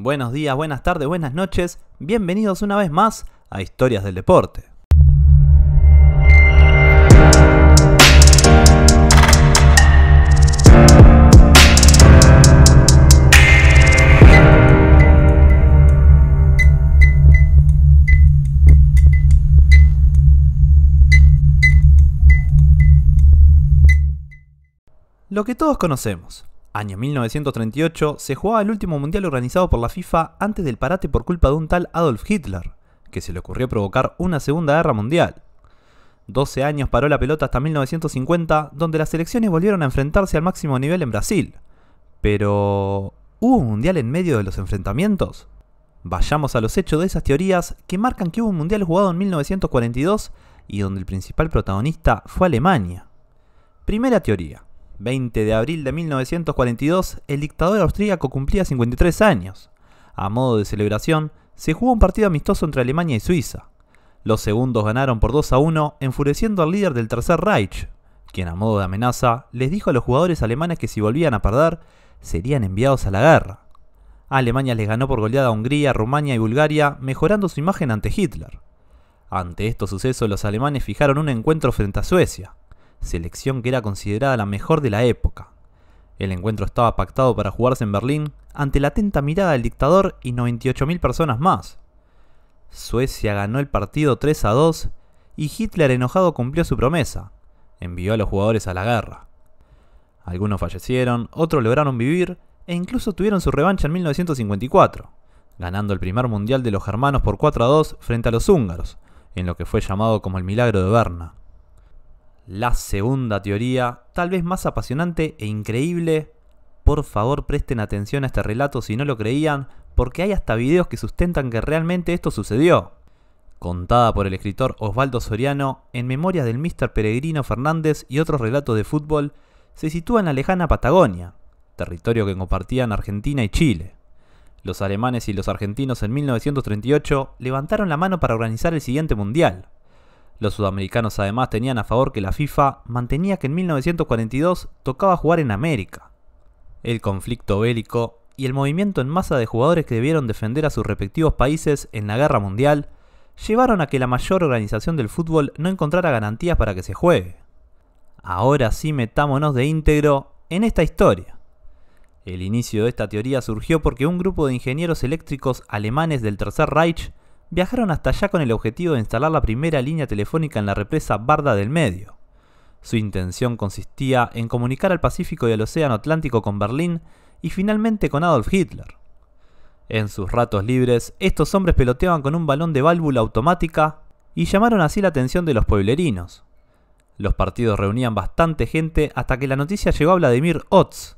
Buenos días, buenas tardes, buenas noches. Bienvenidos una vez más a Historias del Deporte. Lo que todos conocemos, Año 1938 se jugaba el último mundial organizado por la FIFA antes del parate por culpa de un tal Adolf Hitler, que se le ocurrió provocar una Segunda Guerra Mundial. 12 años paró la pelota hasta 1950, donde las selecciones volvieron a enfrentarse al máximo nivel en Brasil. Pero... ¿Hubo un mundial en medio de los enfrentamientos? Vayamos a los hechos de esas teorías que marcan que hubo un mundial jugado en 1942 y donde el principal protagonista fue Alemania. Primera teoría. 20 de abril de 1942, el dictador austríaco cumplía 53 años. A modo de celebración, se jugó un partido amistoso entre Alemania y Suiza. Los segundos ganaron por 2 a 1, enfureciendo al líder del Tercer Reich, quien a modo de amenaza les dijo a los jugadores alemanes que si volvían a perder, serían enviados a la guerra. Alemania les ganó por goleada a Hungría, Rumania y Bulgaria, mejorando su imagen ante Hitler. Ante estos sucesos, los alemanes fijaron un encuentro frente a Suecia selección que era considerada la mejor de la época. El encuentro estaba pactado para jugarse en Berlín ante la atenta mirada del dictador y 98.000 personas más. Suecia ganó el partido 3 a 2 y Hitler enojado cumplió su promesa. Envió a los jugadores a la guerra. Algunos fallecieron, otros lograron vivir e incluso tuvieron su revancha en 1954, ganando el primer mundial de los germanos por 4 a 2 frente a los húngaros, en lo que fue llamado como el milagro de Berna la segunda teoría, tal vez más apasionante e increíble. Por favor presten atención a este relato si no lo creían, porque hay hasta videos que sustentan que realmente esto sucedió. Contada por el escritor Osvaldo Soriano en memoria del Mr. Peregrino Fernández y otros relatos de fútbol, se sitúa en la lejana Patagonia, territorio que compartían Argentina y Chile. Los alemanes y los argentinos en 1938 levantaron la mano para organizar el siguiente mundial. Los sudamericanos además tenían a favor que la FIFA mantenía que en 1942 tocaba jugar en América. El conflicto bélico y el movimiento en masa de jugadores que debieron defender a sus respectivos países en la guerra mundial llevaron a que la mayor organización del fútbol no encontrara garantías para que se juegue. Ahora sí metámonos de íntegro en esta historia. El inicio de esta teoría surgió porque un grupo de ingenieros eléctricos alemanes del Tercer Reich viajaron hasta allá con el objetivo de instalar la primera línea telefónica en la represa Barda del Medio. Su intención consistía en comunicar al Pacífico y al Océano Atlántico con Berlín y finalmente con Adolf Hitler. En sus ratos libres, estos hombres peloteaban con un balón de válvula automática y llamaron así la atención de los pueblerinos. Los partidos reunían bastante gente hasta que la noticia llegó a Vladimir Otz,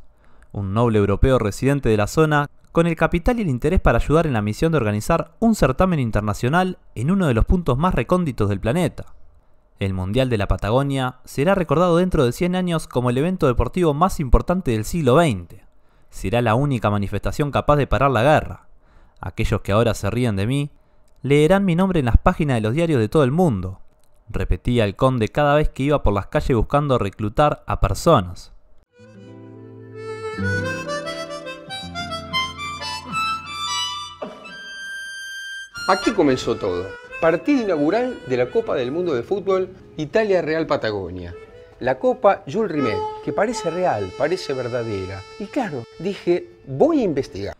un noble europeo residente de la zona con el capital y el interés para ayudar en la misión de organizar un certamen internacional en uno de los puntos más recónditos del planeta. El Mundial de la Patagonia será recordado dentro de 100 años como el evento deportivo más importante del siglo XX. Será la única manifestación capaz de parar la guerra. Aquellos que ahora se ríen de mí, leerán mi nombre en las páginas de los diarios de todo el mundo, repetía el conde cada vez que iba por las calles buscando reclutar a personas. Aquí comenzó todo. Partido inaugural de la Copa del Mundo de Fútbol Italia-Real Patagonia. La Copa Jules Rimet, que parece real, parece verdadera. Y claro, dije, voy a investigar.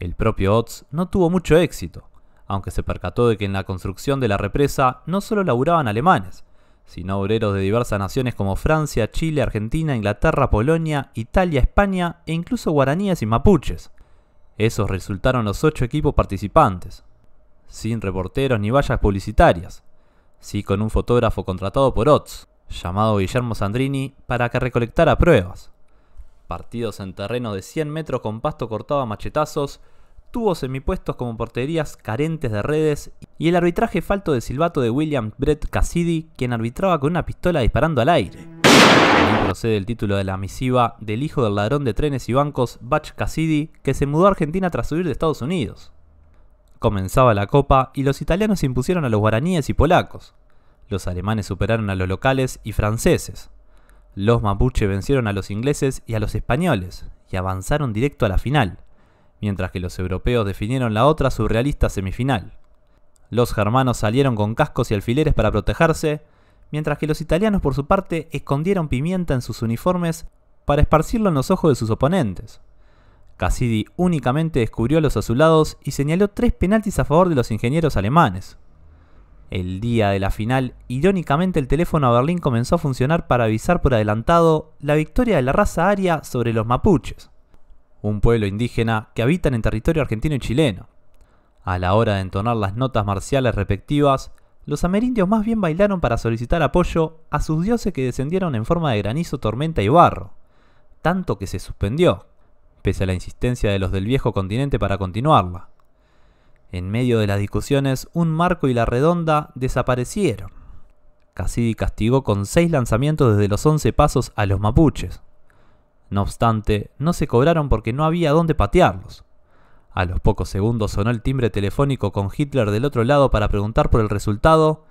El propio Otz no tuvo mucho éxito, aunque se percató de que en la construcción de la represa no solo laburaban alemanes, sino obreros de diversas naciones como Francia, Chile, Argentina, Inglaterra, Polonia, Italia, España e incluso guaraníes y mapuches. Esos resultaron los ocho equipos participantes, sin reporteros ni vallas publicitarias, sí con un fotógrafo contratado por Ots, llamado Guillermo Sandrini, para que recolectara pruebas. Partidos en terreno de 100 metros con pasto cortado a machetazos, tubos semipuestos como porterías carentes de redes y el arbitraje falto de silbato de William Brett Cassidy, quien arbitraba con una pistola disparando al aire. procede el título de la misiva del hijo del ladrón de trenes y bancos, Bach Cassidy, que se mudó a Argentina tras huir de Estados Unidos. Comenzaba la copa y los italianos impusieron a los guaraníes y polacos. Los alemanes superaron a los locales y franceses. Los mapuche vencieron a los ingleses y a los españoles y avanzaron directo a la final, mientras que los europeos definieron la otra surrealista semifinal. Los germanos salieron con cascos y alfileres para protegerse, mientras que los italianos por su parte escondieron pimienta en sus uniformes para esparcirlo en los ojos de sus oponentes. Cassidy únicamente descubrió a los azulados y señaló tres penaltis a favor de los ingenieros alemanes. El día de la final, irónicamente el teléfono a Berlín comenzó a funcionar para avisar por adelantado la victoria de la raza aria sobre los mapuches, un pueblo indígena que habitan en territorio argentino y chileno. A la hora de entonar las notas marciales respectivas, los amerindios más bien bailaron para solicitar apoyo a sus dioses que descendieron en forma de granizo, tormenta y barro, tanto que se suspendió pese a la insistencia de los del viejo continente para continuarla. En medio de las discusiones, un marco y la redonda desaparecieron. Cassidy castigó con seis lanzamientos desde los once pasos a los mapuches. No obstante, no se cobraron porque no había dónde patearlos. A los pocos segundos sonó el timbre telefónico con Hitler del otro lado para preguntar por el resultado.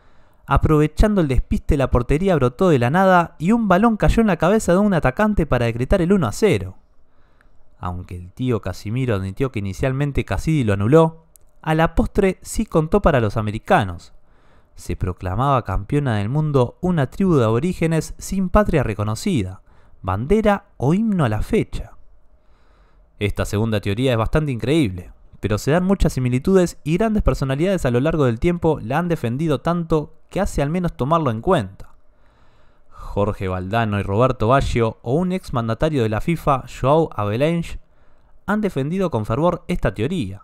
Aprovechando el despiste, la portería brotó de la nada y un balón cayó en la cabeza de un atacante para decretar el 1 a 0 aunque el tío Casimiro admitió que inicialmente Cassidy lo anuló, a la postre sí contó para los americanos. Se proclamaba campeona del mundo una tribu de aborígenes sin patria reconocida, bandera o himno a la fecha. Esta segunda teoría es bastante increíble, pero se dan muchas similitudes y grandes personalidades a lo largo del tiempo la han defendido tanto que hace al menos tomarlo en cuenta. Jorge Valdano y Roberto Baggio o un ex mandatario de la FIFA, Joao Avalanche, han defendido con fervor esta teoría.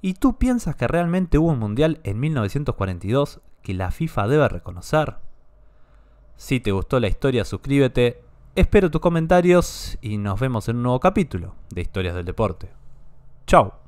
¿Y tú piensas que realmente hubo un mundial en 1942 que la FIFA debe reconocer? Si te gustó la historia, suscríbete, espero tus comentarios y nos vemos en un nuevo capítulo de Historias del Deporte. ¡Chao!